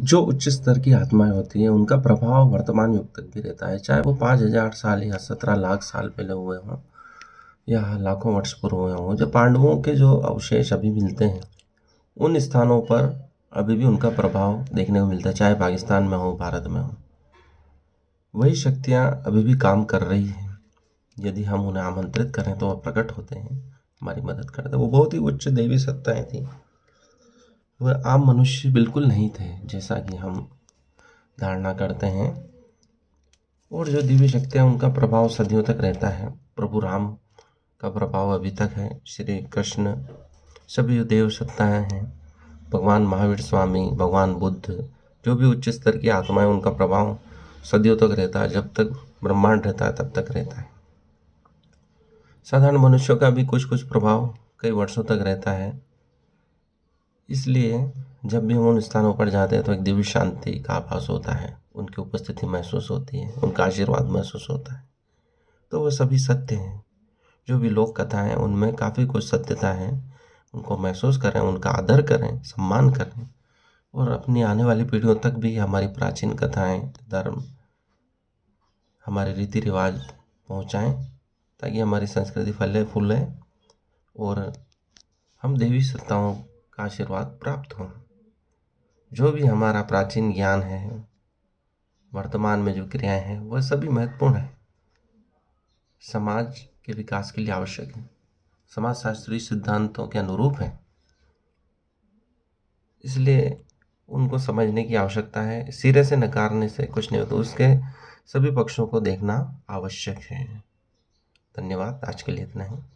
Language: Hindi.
जो उच्च स्तर की आत्माएं होती हैं उनका प्रभाव वर्तमान युग तक भी रहता है चाहे वो पाँच हजार साल या सत्रह लाख साल पहले हुए हों या लाखों वर्ष पूर्व हुए हों जो पांडवों के जो अवशेष अभी मिलते हैं उन स्थानों पर अभी भी उनका प्रभाव देखने को मिलता है चाहे पाकिस्तान में हो भारत में हो वही शक्तियाँ अभी भी काम कर रही हैं यदि हम उन्हें आमंत्रित करें तो वह प्रकट होते हैं हमारी मदद करते हैं वो बहुत ही उच्च देवी सत्ताएँ थीं वह आम मनुष्य बिल्कुल नहीं थे जैसा कि हम धारणा करते हैं और जो दिव्य शक्तियाँ उनका प्रभाव सदियों तक रहता है प्रभु राम का प्रभाव अभी तक है श्री कृष्ण सभी देव सत्ताएँ हैं भगवान महावीर स्वामी भगवान बुद्ध जो भी उच्च स्तर की आत्माएं उनका प्रभाव सदियों तक रहता है जब तक ब्रह्मांड रहता है तब तक रहता है साधारण मनुष्यों का भी कुछ कुछ प्रभाव कई वर्षों तक रहता है इसलिए जब भी हम उन स्थानों पर जाते हैं तो एक दिव्य शांति का आभास होता है उनकी उपस्थिति महसूस होती है उनका आशीर्वाद महसूस होता है तो वह सभी सत्य हैं जो भी लोक कथाएँ उनमें काफ़ी कुछ सत्यता है उनको महसूस करें उनका आदर करें सम्मान करें और अपनी आने वाली पीढ़ियों तक भी हमारी प्राचीन कथाएं धर्म हमारे रीति रिवाज पहुंचाएं ताकि हमारी संस्कृति फले फूले और हम देवी सत्ताओं का आशीर्वाद प्राप्त हो जो भी हमारा प्राचीन ज्ञान है वर्तमान में जो क्रियाएं हैं वह सभी महत्वपूर्ण है समाज के विकास के लिए आवश्यक है शास्त्रीय सिद्धांतों के अनुरूप हैं इसलिए उनको समझने की आवश्यकता है सिरे से नकारने से कुछ नहीं होता तो उसके सभी पक्षों को देखना आवश्यक है धन्यवाद आज के लिए इतना ही